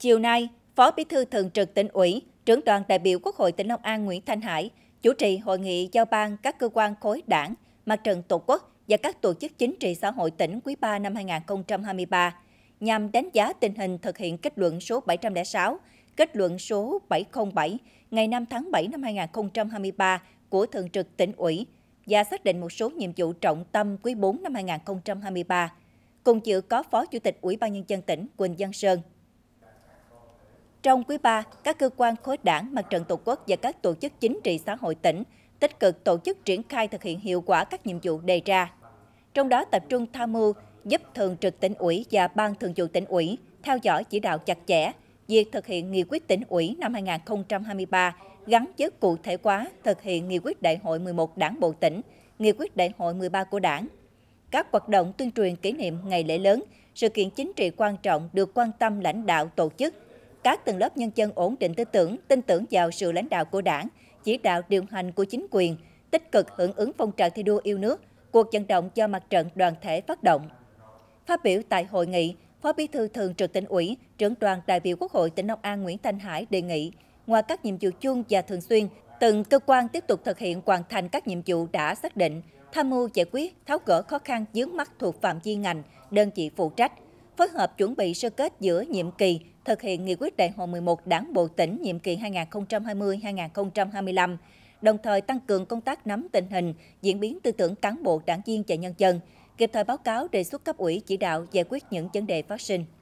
Chiều nay, Phó Bí thư Thường trực tỉnh ủy, trưởng đoàn đại biểu Quốc hội tỉnh Long An Nguyễn Thanh Hải chủ trì hội nghị giao ban các cơ quan khối đảng, mặt trận tổ quốc và các tổ chức chính trị xã hội tỉnh quý 3 năm 2023 nhằm đánh giá tình hình thực hiện kết luận số 706, kết luận số 707 ngày 5 tháng 7 năm 2023 của Thường trực tỉnh ủy và xác định một số nhiệm vụ trọng tâm quý 4 năm 2023. Cùng dự có Phó Chủ tịch Ủy ban Nhân dân tỉnh Quỳnh Văn Sơn. Trong quý 3, các cơ quan khối đảng, mặt trận tổ quốc và các tổ chức chính trị xã hội tỉnh tích cực tổ chức triển khai thực hiện hiệu quả các nhiệm vụ đề ra. Trong đó tập trung tham mưu giúp Thường trực tỉnh ủy và Ban Thường vụ tỉnh ủy theo dõi chỉ đạo chặt chẽ việc thực hiện nghị quyết tỉnh ủy năm 2023 gắn với cụ thể hóa thực hiện nghị quyết đại hội 11 đảng bộ tỉnh, nghị quyết đại hội 13 của đảng. Các hoạt động tuyên truyền kỷ niệm ngày lễ lớn, sự kiện chính trị quan trọng được quan tâm lãnh đạo tổ chức, các tầng lớp nhân dân ổn định tư tưởng, tin tưởng vào sự lãnh đạo của đảng, chỉ đạo điều hành của chính quyền, tích cực hưởng ứng phong trào thi đua yêu nước, cuộc vận động do mặt trận đoàn thể phát động. Phát biểu tại hội nghị, Phó Bí thư Thường trực tỉnh ủy, trưởng đoàn đại biểu Quốc hội tỉnh Long An Nguyễn Thanh Hải đề nghị, ngoài các nhiệm vụ chung và thường xuyên, từng cơ quan tiếp tục thực hiện hoàn thành các nhiệm vụ đã xác định, tham mưu giải quyết, tháo gỡ khó khăn dướng mắt thuộc phạm vi ngành, đơn vị phụ trách, phối hợp chuẩn bị sơ kết giữa nhiệm kỳ thực hiện nghị quyết đại hội 11 Đảng bộ tỉnh nhiệm kỳ 2020-2025, đồng thời tăng cường công tác nắm tình hình, diễn biến tư tưởng cán bộ đảng viên và nhân dân, kịp thời báo cáo đề xuất cấp ủy chỉ đạo giải quyết những vấn đề phát sinh.